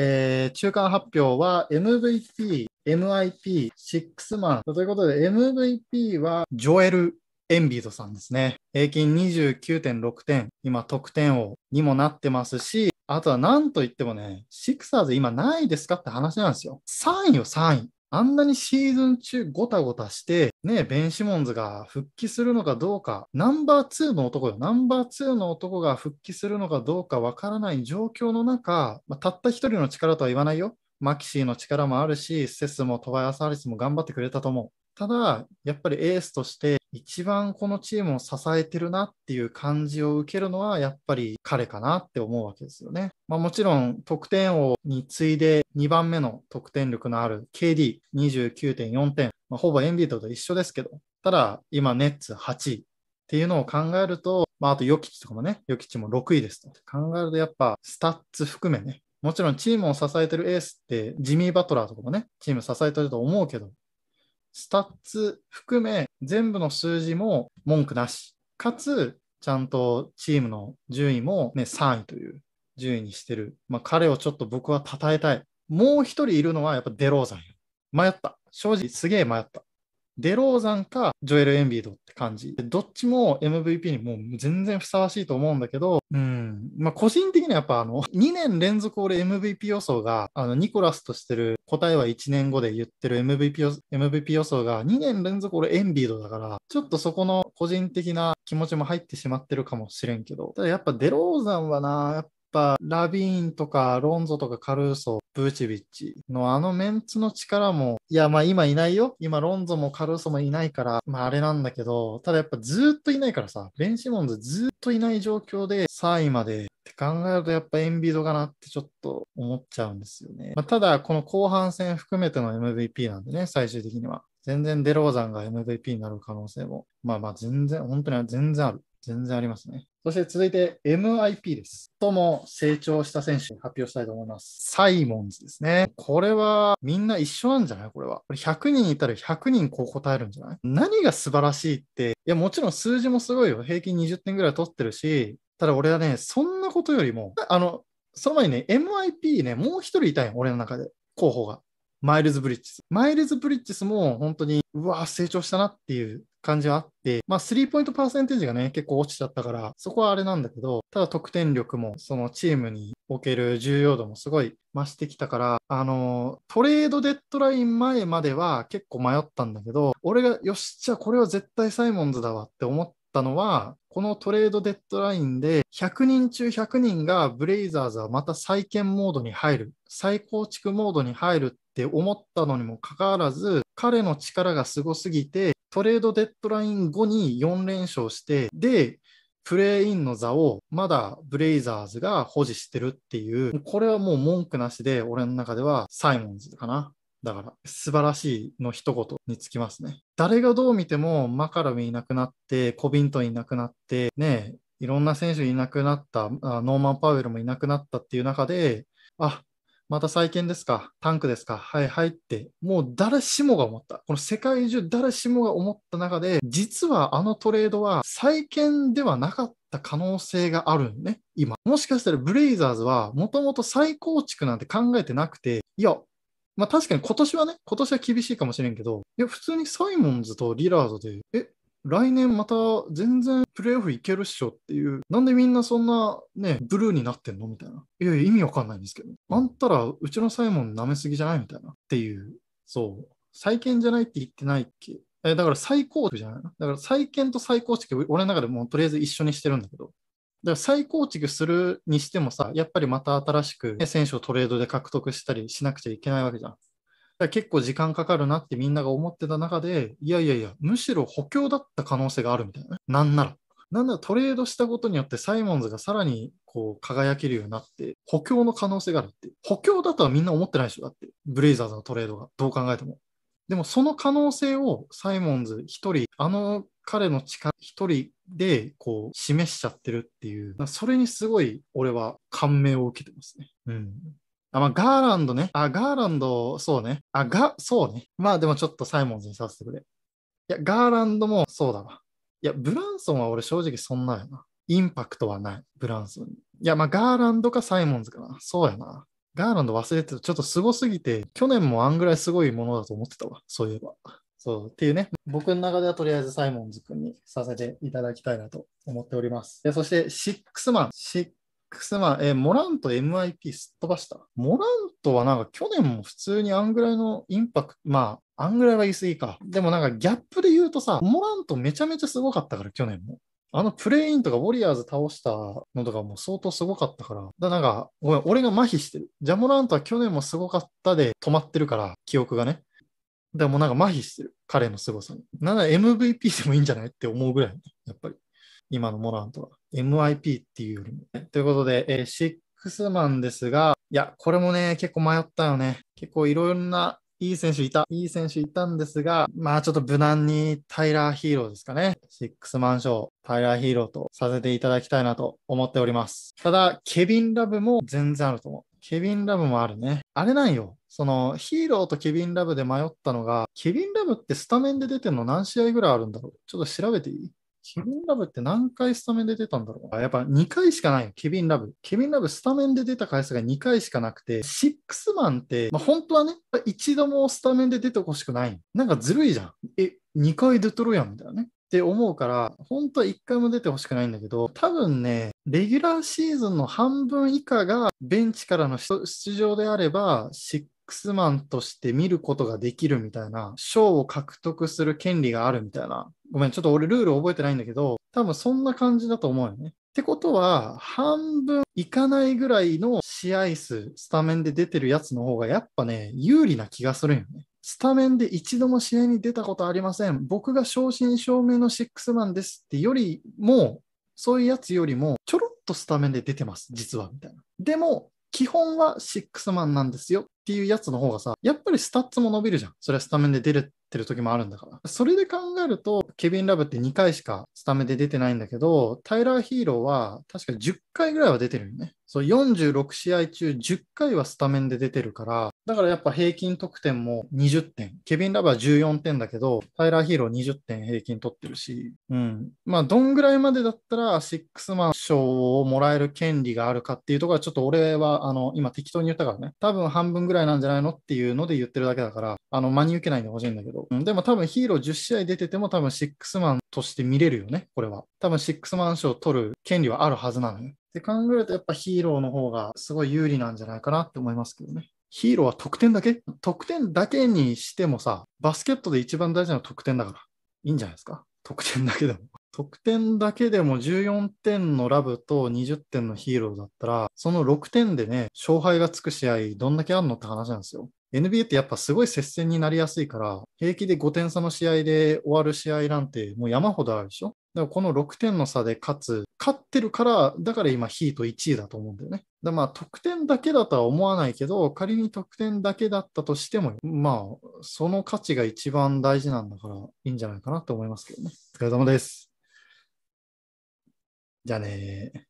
えー、中間発表は MVP、MIP、シックスマン。ということで、MVP はジョエル・エンビードさんですね。平均29.6点。今、得点王にもなってますし、あとは何と言ってもね、シクサーズ今ないですかって話なんですよ。3位よ、3位。あんなにシーズン中ごたごたして、ね、ベン・シモンズが復帰するのかどうか、ナンバー2の男よ、ナンバー2の男が復帰するのかどうかわからない状況の中、まあ、たった一人の力とは言わないよ。マキシーの力もあるし、セスもトバヤサーリスも頑張ってくれたと思う。ただ、やっぱりエースとして一番このチームを支えてるなっていう感じを受けるのはやっぱり彼かなって思うわけですよね。まあ、もちろん得点王に次いで2番目の得点力のある KD29.4 点、まあ、ほぼエンビートと一緒ですけど、ただ今ネッツ8位っていうのを考えると、まあ、あとヨキチとかもね、ヨキチも6位ですと考えるとやっぱスタッツ含めね、もちろんチームを支えてるエースってジミー・バトラーとかもね、チーム支えてると思うけど、スタッツ含め全部の数字も文句なし、かつちゃんとチームの順位も、ね、3位という順位にしてる、まあ、彼をちょっと僕は称えたい。もう一人いるのはやっぱデローザン。迷った。正直すげえ迷った。デローザンかジョエル・エンビードって感じ。どっちも MVP にもう全然ふさわしいと思うんだけど、うん。まあ、個人的にはやっぱあの、2年連続俺 MVP 予想が、あの、ニコラスとしてる答えは1年後で言ってる MVP 予 MVP 予想が2年連続俺エンビードだから、ちょっとそこの個人的な気持ちも入ってしまってるかもしれんけど、ただやっぱデローザンはな、やっぱラビーンとかロンゾとかカルーソ、ブーチビッチのあのメンツの力も、いやまあ今いないよ。今ロンゾもカルーソもいないから、まああれなんだけど、ただやっぱずっといないからさ、ベンシモンズずっといない状況で3位までって考えるとやっぱエンビードかなってちょっと思っちゃうんですよね。まあ、ただこの後半戦含めての MVP なんでね、最終的には。全然デローザンが MVP になる可能性も、まあまあ全然、本当に全然ある。全然ありますね。そして続いて MIP です。とも成長した選手に発表したいと思います。サイモンズですね。これはみんな一緒なんじゃないこれは。これ100人いたら100人こう答えるんじゃない何が素晴らしいって、いやもちろん数字もすごいよ。平均20点ぐらい取ってるし、ただ俺はね、そんなことよりも、あの、その前にね、MIP ね、もう一人いたよ。俺の中で。候補が。マイルズ・ブリッジス。マイルズ・ブリッジスも本当に、うわ、成長したなっていう感じはあって、まあ、スリーポイントパーセンテージがね、結構落ちちゃったから、そこはあれなんだけど、ただ得点力も、そのチームにおける重要度もすごい増してきたから、あの、トレードデッドライン前までは結構迷ったんだけど、俺が、よし、じゃあこれは絶対サイモンズだわって思ったのは、このトレードデッドラインで100人中100人がブレイザーズはまた再建モードに入る、再構築モードに入るって思ったのにもかかわらず、彼の力がすごすぎて、トレードデッドライン後に4連勝して、で、プレーインの座をまだブレイザーズが保持してるっていう、これはもう文句なしで俺の中ではサイモンズかな。だから、素晴らしいの一言につきますね。誰がどう見ても、マカロミいなくなって、コビントンいなくなって、ね、いろんな選手いなくなったノーマン・パウエルもいなくなったっていう中で、あ、また再建ですか、タンクですか、はいはいって、もう誰しもが思った。この世界中誰しもが思った中で、実はあのトレードは再建ではなかった可能性があるね、今。もしかしたらブレイザーズはもともと再構築なんて考えてなくて、いや、まあ確かに今年はね、今年は厳しいかもしれんけど、いや、普通にサイモンズとリラードで、え、来年また全然プレーオフいけるっしょっていう、なんでみんなそんなね、ブルーになってんのみたいな。いやいや、意味わかんないんですけど、あんたらうちのサイモン舐めすぎじゃないみたいな。っていう、そう、再建じゃないって言ってないっけえだから最高じゃないだから再建と最高式、俺の中でもうとりあえず一緒にしてるんだけど、だから再構築するにしてもさ、やっぱりまた新しく、ね、選手をトレードで獲得したりしなくちゃいけないわけじゃん。結構時間かかるなってみんなが思ってた中で、いやいやいや、むしろ補強だった可能性があるみたいな、なんなら。なんならトレードしたことによってサイモンズがさらにこう輝けるようになって、補強の可能性があるって。補強だとはみんな思ってないでしょ、だって。ブレイザーズのトレードが。どう考えても。でもその可能性をサイモンズ一人、あの彼の力一人で、こう、示しちゃってるっていう、それにすごい俺は感銘を受けてますね。うん。あ、まあ、ガーランドね。あ、ガーランド、そうね。あ、が、そうね。まあでもちょっとサイモンズにさせてくれ。いや、ガーランドもそうだわ。いや、ブランソンは俺正直そんなやな。インパクトはない。ブランソンに。いや、まあガーランドかサイモンズかな。そうやな。ガーランド忘れてた。ちょっとすごすぎて、去年もあんぐらいすごいものだと思ってたわ。そういえば。そうっていうね、僕の中ではとりあえずサイモンズ君にさせていただきたいなと思っております。でそして、シックスマン。シックスマン、えモラント MIP すっ飛ばした。モラントはなんか去年も普通にあんぐらいのインパクト、まあ、あんぐらいは言い過ぎか。でもなんかギャップで言うとさ、モラントめちゃめちゃすごかったから、去年も。あのプレインとかウォリアーズ倒したのとかも相当すごかったから、だからなんか、ごめん、俺が麻痺してる。ジャモラントは去年もすごかったで止まってるから、記憶がね。でもなんか麻痺してる、彼の凄さに。なら MVP でもいいんじゃないって思うぐらい、やっぱり、今のモラントは。MIP っていうよりも、ね。ということで、えー、シックスマンですが、いや、これもね、結構迷ったよね。結構いろんないい選手いた、いい選手いたんですが、まあちょっと無難にタイラー・ヒーローですかね。シックスマンショー、タイラー・ヒーローとさせていただきたいなと思っております。ただ、ケビン・ラブも全然あると思う。ケビン・ラブもあるね。あれなんよ。そのヒーローとケビン・ラブで迷ったのが、ケビン・ラブってスタメンで出てるの何試合ぐらいあるんだろうちょっと調べていいケビン・ラブって何回スタメンで出たんだろうやっぱ2回しかないよ、ケビン・ラブ。ケビン・ラブスタメンで出た回数が2回しかなくて、シックスマンって、まあ、本当はね、一度もスタメンで出てほしくない。なんかずるいじゃん。え、2回出とるやんみたいなね。って思うから、本当は一回も出てほしくないんだけど、多分ね、レギュラーシーズンの半分以下がベンチからの出場であれば、シックスマンとして見ることができるみたいな、賞を獲得する権利があるみたいな。ごめん、ちょっと俺ルール覚えてないんだけど、多分そんな感じだと思うよね。ってことは、半分いかないぐらいの試合数、スタメンで出てるやつの方がやっぱね、有利な気がするよね。スタメンで一度も試合に出たことありません。僕が正真正銘のシックスマンですってよりも、そういうやつよりも、ちょろっとスタメンで出てます、実は、みたいな。でも、基本はシックスマンなんですよっていうやつの方がさ、やっぱりスタッツも伸びるじゃん。それはスタメンで出れてる時もあるんだから。それで考えると、ケビン・ラブって2回しかスタメンで出てないんだけど、タイラー・ヒーローは確か10回ぐらいは出てるよね。そう、46試合中10回はスタメンで出てるから、だからやっぱ平均得点も20点。ケビン・ラバー14点だけど、タイラー・ヒーロー20点平均取ってるし、うん。まあ、どんぐらいまでだったら、シックスマン賞をもらえる権利があるかっていうところは、ちょっと俺は、あの、今適当に言ったからね、多分半分ぐらいなんじゃないのっていうので言ってるだけだから、あの、真に受けないでほしいんだけど、うん、でも多分ヒーロー10試合出てても、多分シックスマンとして見れるよね、これは。多分シックスマン賞を取る権利はあるはずなのよ。って考えるとやっぱヒーローの方がすごい有利なんじゃないかなって思いますけどね。ヒーローは得点だけ得点だけにしてもさ、バスケットで一番大事なのは得点だから。いいんじゃないですか得点だけでも。得点だけでも14点のラブと20点のヒーローだったら、その6点でね、勝敗がつく試合どんだけあんのって話なんですよ。NBA ってやっぱすごい接戦になりやすいから、平気で5点差の試合で終わる試合なんてもう山ほどあるでしょだからこの6点の差で勝つ、勝ってるから、だから今、ヒート1位だと思うんだよね。だまあ、得点だけだとは思わないけど、仮に得点だけだったとしても、まあ、その価値が一番大事なんだから、いいんじゃないかなと思いますけどね。お疲れ様です。じゃあね